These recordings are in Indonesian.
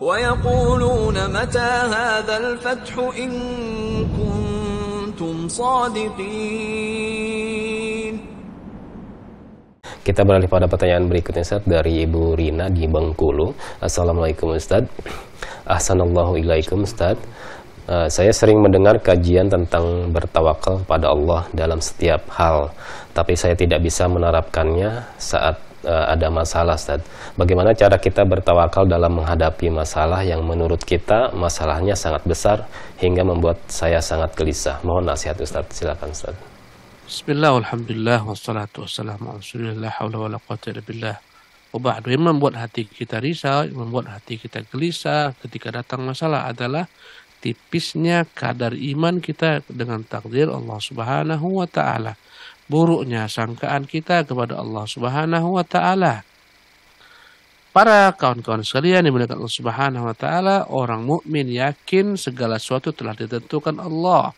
Kita beralih pada pertanyaan berikutnya Ustaz dari Ibu Rina di Bengkulu. Assalamualaikum Ustaz. Assalamualaikum ilaikum Ustaz. Uh, saya sering mendengar kajian tentang bertawakal pada Allah dalam setiap hal, tapi saya tidak bisa menerapkannya saat uh, ada masalah Ustaz. Bagaimana cara kita bertawakal dalam menghadapi masalah yang menurut kita masalahnya sangat besar hingga membuat saya sangat gelisah. Mohon nasihat Ustaz. Silakan Ustaz. Bismillah, alhamdulillah, wassalatu wassalamu ala hawla billah. Yang membuat hati kita risau, yang membuat hati kita gelisah ketika datang masalah adalah tipisnya kadar iman kita dengan takdir Allah Subhanahu wa taala buruknya sangkaan kita kepada Allah Subhanahu wa taala. Para kawan-kawan sekalian yang dimuliakan Allah Subhanahu wa taala, orang mukmin yakin segala sesuatu telah ditentukan Allah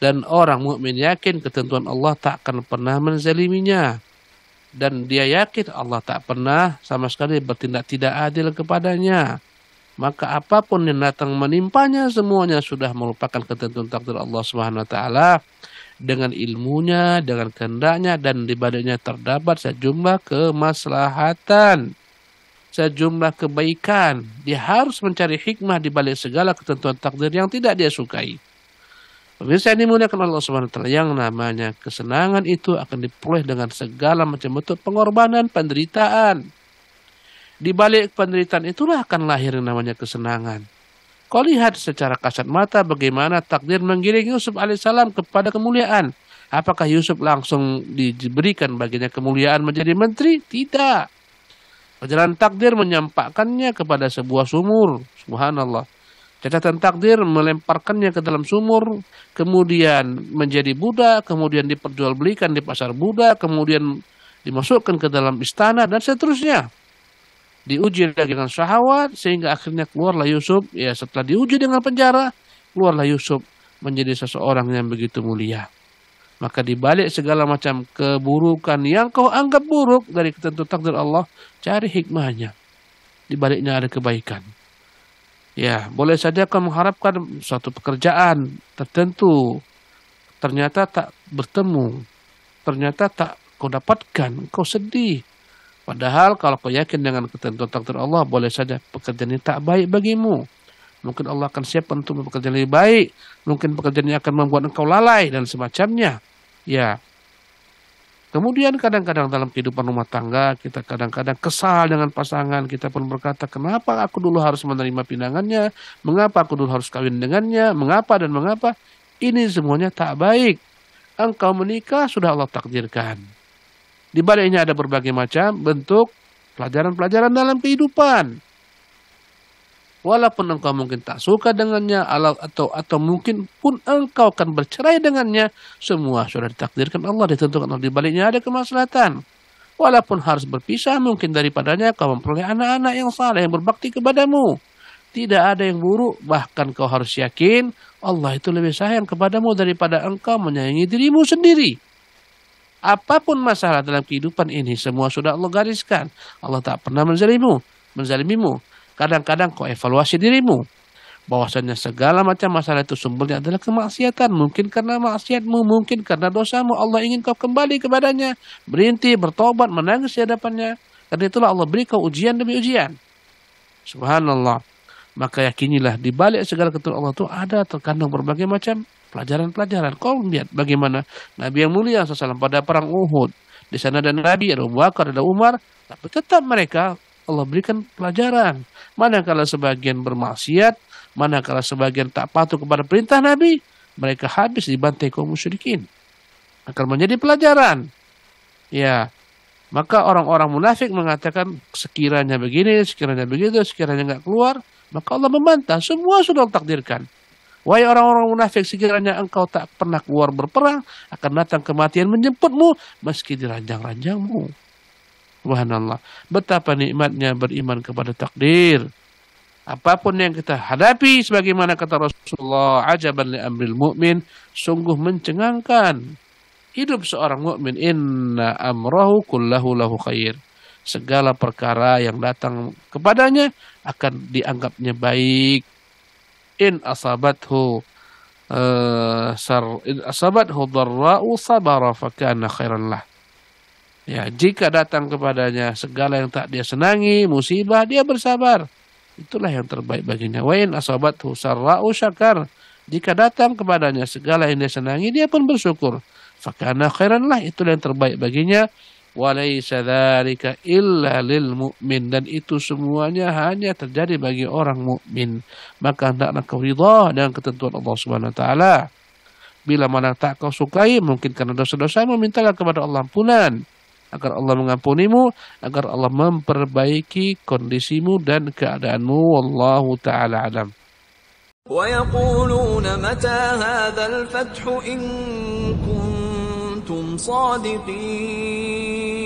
dan orang mukmin yakin ketentuan Allah tak akan pernah menzaliminya dan dia yakin Allah tak pernah sama sekali bertindak tidak adil kepadanya maka apapun yang datang menimpanya semuanya sudah merupakan ketentuan takdir Allah Subhanahu wa taala dengan ilmunya, dengan kehendaknya dan di badannya terdapat sejumlah kemaslahatan, sejumlah kebaikan. Dia harus mencari hikmah di balik segala ketentuan takdir yang tidak dia sukai. Pemirsa ini muliakan Allah Subhanahu wa taala yang namanya kesenangan itu akan diperoleh dengan segala macam bentuk pengorbanan, penderitaan di balik penderitaan itulah akan lahir yang namanya kesenangan. Kau lihat secara kasat mata bagaimana takdir menggiring Yusuf alaihissalam kepada kemuliaan. Apakah Yusuf langsung diberikan baginya kemuliaan menjadi menteri? Tidak. Perjalanan takdir menyampakkannya kepada sebuah sumur. Subhanallah. Catatan takdir melemparkannya ke dalam sumur, kemudian menjadi Buddha, kemudian diperjualbelikan di pasar Buddha, kemudian dimasukkan ke dalam istana, dan seterusnya diuji dengan syahwat sehingga akhirnya keluarlah Yusuf ya setelah diuji dengan penjara keluarlah Yusuf menjadi seseorang yang begitu mulia maka dibalik segala macam keburukan yang kau anggap buruk dari ketentuan takdir Allah cari hikmahnya dibaliknya ada kebaikan ya boleh saja kau mengharapkan suatu pekerjaan tertentu ternyata tak bertemu ternyata tak kau dapatkan kau sedih Padahal kalau kau yakin dengan ketentuan takdir Allah, boleh saja pekerjaan ini tak baik bagimu. Mungkin Allah akan siapkan untuk pekerjaan lebih baik. Mungkin pekerjaan ini akan membuat engkau lalai dan semacamnya. Ya. Kemudian kadang-kadang dalam kehidupan rumah tangga, kita kadang-kadang kesal dengan pasangan. Kita pun berkata, kenapa aku dulu harus menerima pinangannya? Mengapa aku dulu harus kawin dengannya? Mengapa dan mengapa? Ini semuanya tak baik. Engkau menikah sudah Allah takdirkan di baliknya ada berbagai macam bentuk pelajaran-pelajaran dalam kehidupan. Walaupun engkau mungkin tak suka dengannya atau atau mungkin pun engkau akan bercerai dengannya, semua sudah ditakdirkan Allah ditentukan oleh di baliknya ada kemaslahatan. Walaupun harus berpisah mungkin daripadanya kau memperoleh anak-anak yang saleh yang berbakti kepadamu. Tidak ada yang buruk, bahkan kau harus yakin Allah itu lebih sayang kepadamu daripada engkau menyayangi dirimu sendiri. Apapun masalah dalam kehidupan ini, semua sudah Allah gariskan. Allah tak pernah menzalimu, menzalimimu. Kadang-kadang kau evaluasi dirimu. Bahwasanya segala macam masalah itu sumbernya adalah kemaksiatan. Mungkin karena maksiatmu, mungkin karena dosamu. Allah ingin kau kembali kepadanya. Berhenti, bertobat, menangis di hadapannya. Karena itulah Allah beri kau ujian demi ujian. Subhanallah. Maka yakinilah di balik segala ketentuan Allah itu ada terkandung berbagai macam pelajaran-pelajaran. Kau lihat bagaimana Nabi yang mulia SAW pada perang Uhud. Di sana ada Nabi, ada Abu Bakar, ada Umar. Tapi tetap mereka Allah berikan pelajaran. Manakala sebagian bermaksiat, manakala sebagian tak patuh kepada perintah Nabi, mereka habis dibantai kaum musyrikin. Akan menjadi pelajaran. Ya, maka orang-orang munafik mengatakan sekiranya begini, sekiranya begitu, sekiranya nggak keluar, maka Allah membantah. Semua sudah takdirkan. Wahai orang-orang munafik, sekiranya engkau tak pernah keluar berperang, akan datang kematian menjemputmu meski diranjang ranjang-ranjangmu. Subhanallah. Betapa nikmatnya beriman kepada takdir. Apapun yang kita hadapi sebagaimana kata Rasulullah, ajaban li amril mu'min, sungguh mencengangkan hidup seorang mu'min, inna amrahu kullahu lahu khair. Segala perkara yang datang kepadanya akan dianggapnya baik in asabathu eh, sar in asabathu dharra'u sabara kana khairan lah. Ya, jika datang kepadanya segala yang tak dia senangi, musibah, dia bersabar. Itulah yang terbaik baginya. Wa in asabathu sarra'u syakar. Jika datang kepadanya segala yang dia senangi, dia pun bersyukur. Fakana khairan lah. Itulah yang terbaik baginya. Walaysa dzalika illa lil mu'min dan itu semuanya hanya terjadi bagi orang mukmin. Maka hendaklah kau ridha dengan ketentuan Allah Subhanahu wa taala. Bila mana tak kau sukai mungkin karena dosa-dosamu mintalah kepada Allah ampunan agar Allah mengampunimu, agar Allah memperbaiki kondisimu dan keadaanmu. Wallahu taala alam. ويقولون متى هذا الفتح إن كنتم كنتم صادقين